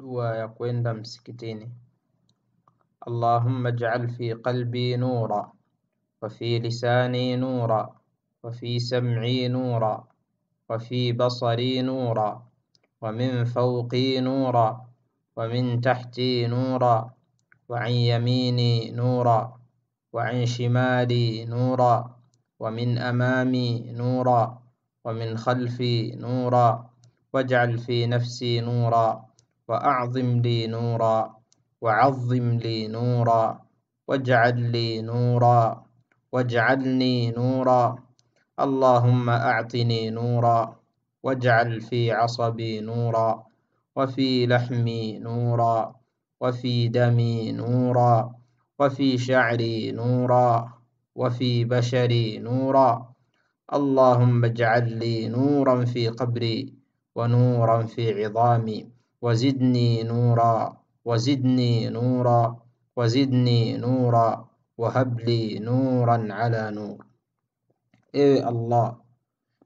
dua ya kwenda اللهم اجعل في قلبي نورا وفي لساني نورا وفي سمعي نورا وفي بصري نورا ومن فوقي نورا ومن تحتي نورا وعن يميني نورا وعن شمالي نورا ومن امامي نورا ومن خلفي نورا واجعل في نفسي نورا وأعظم لي نورا وعظم لي نورا واجعل لي نورا واجعلني نورا اللهم أعطني نورا واجعل في عصبي نورا وفي لحمي نورا وفي دمي نورا وفي شعري نورا وفي بشري نورا اللهم اجعل لي نورا في قبري ونورا في عظامي وزدني نورا وزدني نورا وزدني نورا وهب لي nuran ala nur, Ewe Allah,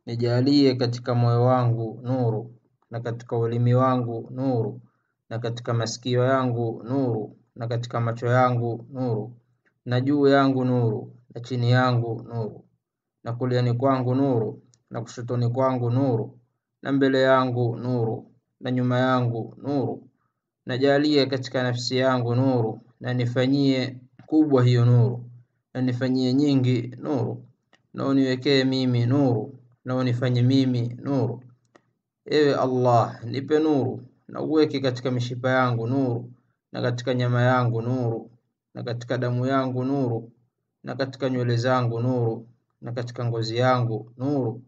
nijalie katika moyo wangu nuru na katika ulimi wangu nuru na katika masikio yangu nuru na katika macho yangu nuru na juu yangu nuru na chini yangu nuru na kuliani kwangu nuru na kushotoni kwangu nuru na mbele yangu nuru na nyuma yangu nuru, najalie katika nafsi yangu nuru, na nifanyie kubwa hiyo nuru, na nifanyie nyingi nuru, na uniwekee mimi nuru, na unifanye mimi nuru. Ewe Allah, nipe nuru, na uweke katika mishipa yangu nuru, na katika nyama yangu nuru, na katika damu yangu nuru, na katika nywele zangu nuru, na katika ngozi yangu nuru.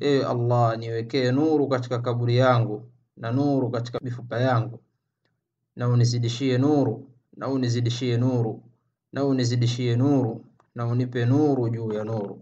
Ewe Allah, niwekee nuru katika kaburi yangu na nuru katika mifupa yangu, na unizidishie nuru, na unizidishie nuru, na unizidishie nuru, na unipe nuru juu ya nuru.